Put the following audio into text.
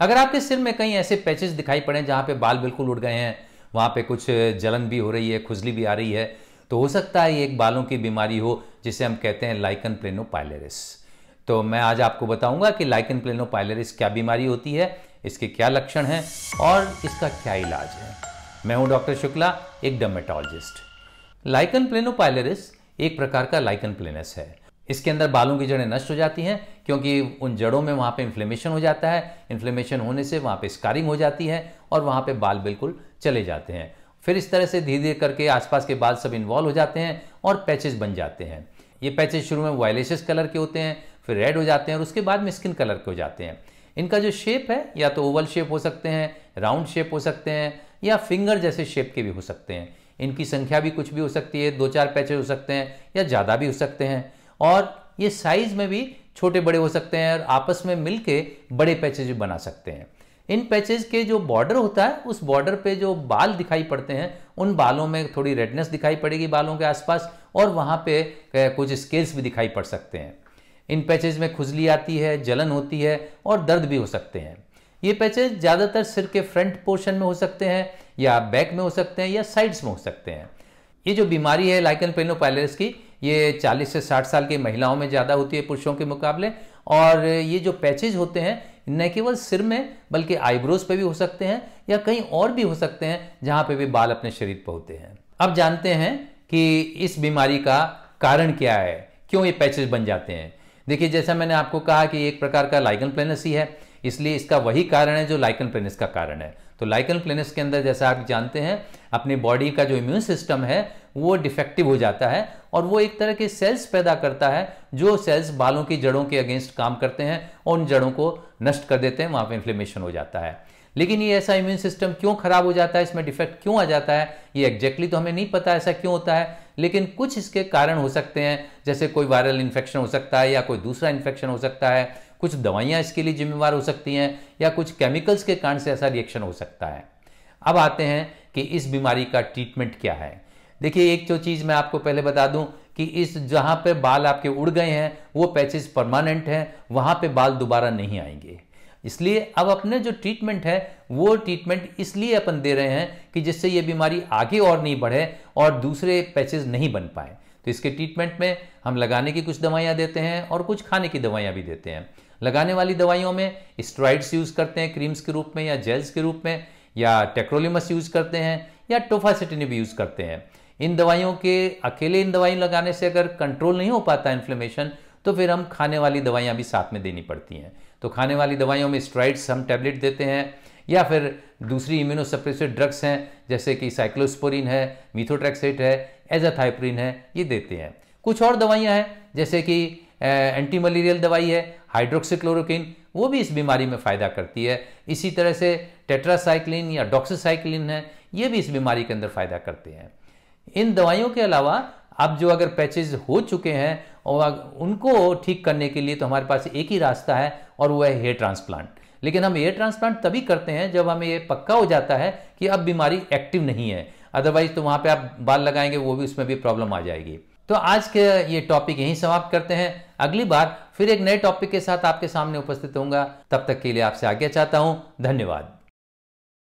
अगर आपके सिर में कहीं ऐसे पैचेस दिखाई पड़े जहां पे बाल बिल्कुल उड़ गए हैं वहां पे कुछ जलन भी हो रही है खुजली भी आ रही है तो हो सकता है ये एक बालों की बीमारी हो जिसे हम कहते हैं लाइकन प्लेनोपाइलेरिस तो मैं आज आपको बताऊंगा कि लाइकन प्लेनोपाइलेरिस क्या बीमारी होती है इसके क्या लक्षण हैं और इसका क्या इलाज है मैं हूं डॉक्टर शुक्ला एक डर्मेटोलॉजिस्ट लाइकन प्लेनोपाइलेरिस एक प्रकार का लाइकन प्लेनस है इसके अंदर बालों की जड़ें नष्ट हो जाती हैं क्योंकि उन जड़ों में वहाँ पे इन्फ्लेमेशन हो जाता है इन्फ्लेमेशन होने से वहाँ पे स्कारिंग हो जाती है और वहाँ पे बाल बिल्कुल चले जाते हैं फिर इस तरह से धीरे धीरे करके आसपास के बाल सब इन्वॉल्व हो जाते हैं और पैचेज बन जाते हैं ये पैचेज शुरू में वायलेशस कलर के होते हैं फिर रेड हो जाते हैं और उसके बाद में स्किन कलर के हो जाते हैं इनका जो शेप है या तो ओवल शेप हो सकते हैं राउंड शेप हो सकते हैं या फिंगर जैसे शेप के भी हो सकते हैं इनकी संख्या भी कुछ भी हो सकती है दो चार पैचेज हो सकते हैं या ज़्यादा भी हो सकते हैं और ये साइज में भी छोटे बड़े हो सकते हैं और आपस में मिल के बड़े पैचेज भी बना सकते हैं इन पैचेज के जो बॉर्डर होता है उस बॉर्डर पे जो बाल दिखाई पड़ते हैं उन बालों में थोड़ी रेडनेस दिखाई पड़ेगी बालों के आसपास और वहाँ पे कुछ स्केल्स भी दिखाई पड़ सकते हैं इन पैचेज में खुजली आती है जलन होती है और दर्द भी हो सकते हैं ये पैचेज ज़्यादातर सिर के फ्रंट पोर्शन में हो सकते हैं या बैक में हो सकते हैं या साइड्स में हो सकते हैं ये जो बीमारी है लाइकन पेनोपाइलस की ये 40 से 60 साल की महिलाओं में ज़्यादा होती है पुरुषों के मुकाबले और ये जो पैचेज होते हैं न केवल सिर में बल्कि आईब्रोज पे भी हो सकते हैं या कहीं और भी हो सकते हैं जहाँ पे भी बाल अपने शरीर पर होते हैं अब जानते हैं कि इस बीमारी का कारण क्या है क्यों ये पैचेज बन जाते हैं देखिए जैसा मैंने आपको कहा कि एक प्रकार का लाइगन प्लेनसी है इसलिए इसका वही कारण है जो लाइकन प्लेनिस का कारण है तो लाइकन प्लेनिस के अंदर जैसा आप जानते हैं अपनी बॉडी का जो इम्यून सिस्टम है वो डिफेक्टिव हो जाता है और वो एक तरह के सेल्स पैदा करता है जो सेल्स बालों की जड़ों के अगेंस्ट काम करते हैं और उन जड़ों को नष्ट कर देते हैं वहाँ पर इन्फ्लेमेशन हो जाता है लेकिन ये ऐसा इम्यून सिस्टम क्यों खराब हो जाता है इसमें डिफेक्ट क्यों आ जाता है ये एग्जैक्टली तो हमें नहीं पता ऐसा क्यों होता है लेकिन कुछ इसके कारण हो सकते हैं जैसे कोई वायरल इन्फेक्शन हो सकता है या कोई दूसरा इन्फेक्शन हो सकता है कुछ दवाइयां इसके लिए जिम्मेवार हो सकती हैं या कुछ केमिकल्स के कारण से ऐसा रिएक्शन हो सकता है अब आते हैं कि इस बीमारी का ट्रीटमेंट क्या है देखिए एक जो चीज़ मैं आपको पहले बता दूं कि इस जहां पे बाल आपके उड़ गए हैं वो पैचेस परमानेंट हैं वहां पे बाल दोबारा नहीं आएंगे इसलिए अब अपने जो ट्रीटमेंट है वो ट्रीटमेंट इसलिए अपन दे रहे हैं कि जिससे ये बीमारी आगे और नहीं बढ़े और दूसरे पैचेज नहीं बन पाए तो इसके ट्रीटमेंट में हम लगाने की कुछ दवाइयाँ देते हैं और कुछ खाने की दवाइयां भी देते हैं लगाने वाली दवाइयों में स्ट्राइड्स यूज करते हैं क्रीम्स के रूप में या जेल्स के रूप में या टेक्रोलिमस यूज करते हैं या भी यूज करते हैं इन दवाइयों के अकेले इन दवाई लगाने से अगर कंट्रोल नहीं हो पाता इन्फ्लेमेशन तो फिर हम खाने वाली दवाइयाँ भी साथ में देनी पड़ती हैं तो खाने वाली दवाइयों में स्ट्राइड्स हम टैबलेट देते हैं या फिर दूसरी इम्यूनोसप्रेसिव ड्रग्स हैं जैसे कि साइक्लोस्पोरिन है मीथोट्रेक्सेट है एजाथाइप्रिन है ये देते हैं कुछ और दवाइयाँ हैं जैसे कि एंटी मलेरियल दवाई है हाइड्रोक्सीक्लोरोकिन वो भी इस बीमारी में फ़ायदा करती है इसी तरह से टेट्रासाइक्लिन या डॉक्सीसाइक्लिन है ये भी इस बीमारी के अंदर फ़ायदा करते हैं इन दवाइयों के अलावा अब जो अगर पैचेज हो चुके हैं और उनको ठीक करने के लिए तो हमारे पास एक ही रास्ता है और वह है हेयर ट्रांसप्लांट लेकिन हम हेयर ट्रांसप्लांट तभी करते हैं जब हमें ये पक्का हो जाता है कि अब बीमारी एक्टिव नहीं है अदरवाइज तो वहाँ पे आप बाल लगाएंगे वो भी उसमें भी प्रॉब्लम आ जाएगी तो आज के ये टॉपिक यहीं समाप्त करते हैं अगली बार फिर एक नए टॉपिक के साथ आपके सामने उपस्थित होऊंगा तब तक के लिए आपसे आज्ञा चाहता हूं धन्यवाद